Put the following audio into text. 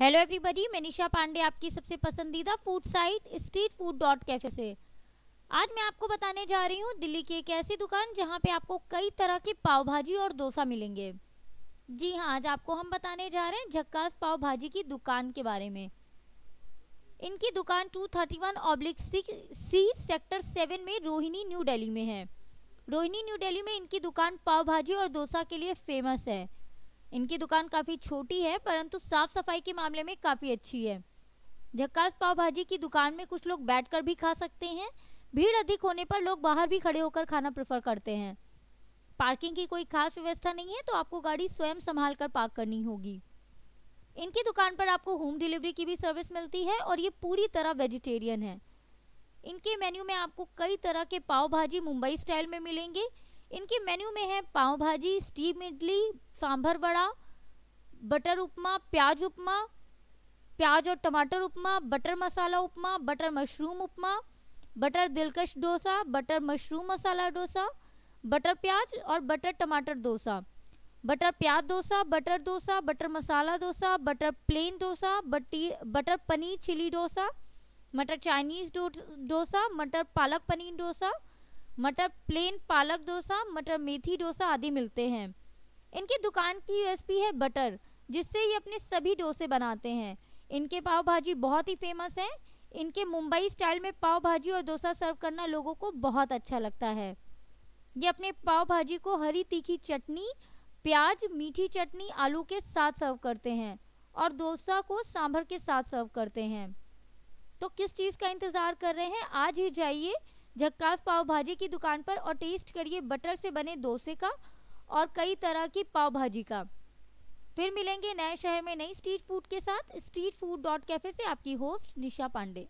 hello everybody मैं निशा पांडे आपकी सबसे पसंदीदा food site street food dot cafe से आज मैं आपको बताने जा रही हूँ दिल्ली की एक ऐसी दुकान जहाँ पे आपको कई तरह के पाव भाजी और डोसा मिलेंगे जी हाँ आज आपको हम बताने जा रहे हैं झक्कास पाव भाजी की दुकान के बारे में इनकी दुकान two thirty one oblique C sector seven में रोहिणी न्यू डेली में है रोहिणी न्यू डेली में इनकी दुकान पाव भाजी और डोसा के लिए फेमस है इनकी दुकान काफ़ी छोटी है परंतु साफ़ सफाई के मामले में काफ़ी अच्छी है झक्कास पाव भाजी की दुकान में कुछ लोग बैठकर भी खा सकते हैं भीड़ अधिक होने पर लोग बाहर भी खड़े होकर खाना प्रेफर करते हैं पार्किंग की कोई खास व्यवस्था नहीं है तो आपको गाड़ी स्वयं संभाल कर पार्क करनी होगी इनकी दुकान पर आपको होम डिलीवरी की भी सर्विस मिलती है और ये पूरी तरह वेजिटेरियन है इनके मेन्यू में आपको कई तरह के पाव भाजी मुंबई स्टाइल में मिलेंगे इनके मेन्यू में है पाव भाजी स्टीम इडली सांभर बड़ा बटर उपमा प्याज उपमा प्याज और टमाटर upma butter masala upma butter mushroom upma butter दिलकश dosa butter mushroom masala dosa butter प्याज और बटर टमाटर डोसा बटर प्याज dosa butter dosa butter masala dosa butter plain dosa बटी बटर पनीर चिली डोसा मटर चाइनीज़ डोसा मटर पालक पनीर डोसा मटर प्लेन पालक डोसा मटर मेथी डोसा आदि मिलते हैं इनकी दुकान की यूएसपी है बटर जिससे ये अपने सभी डोसे बनाते हैं इनके पाव भाजी बहुत ही फेमस हैं इनके मुंबई स्टाइल में पाव भाजी और डोसा सर्व करना लोगों को बहुत अच्छा लगता है ये अपने पाव भाजी को हरी तीखी चटनी प्याज मीठी चटनी आलू के साथ सर्व करते हैं और डोसा को सांभर के साथ सर्व करते हैं तो किस चीज़ का इंतज़ार कर रहे हैं आज ही जाइए झक्कास पाव भाजी की दुकान पर और टेस्ट करिए बटर से बने डोसे का और कई तरह की पाव भाजी का फिर मिलेंगे नए शहर में नई स्ट्रीट फूड के साथ स्ट्रीट फूड डॉट कैफे से आपकी होस्ट निशा पांडे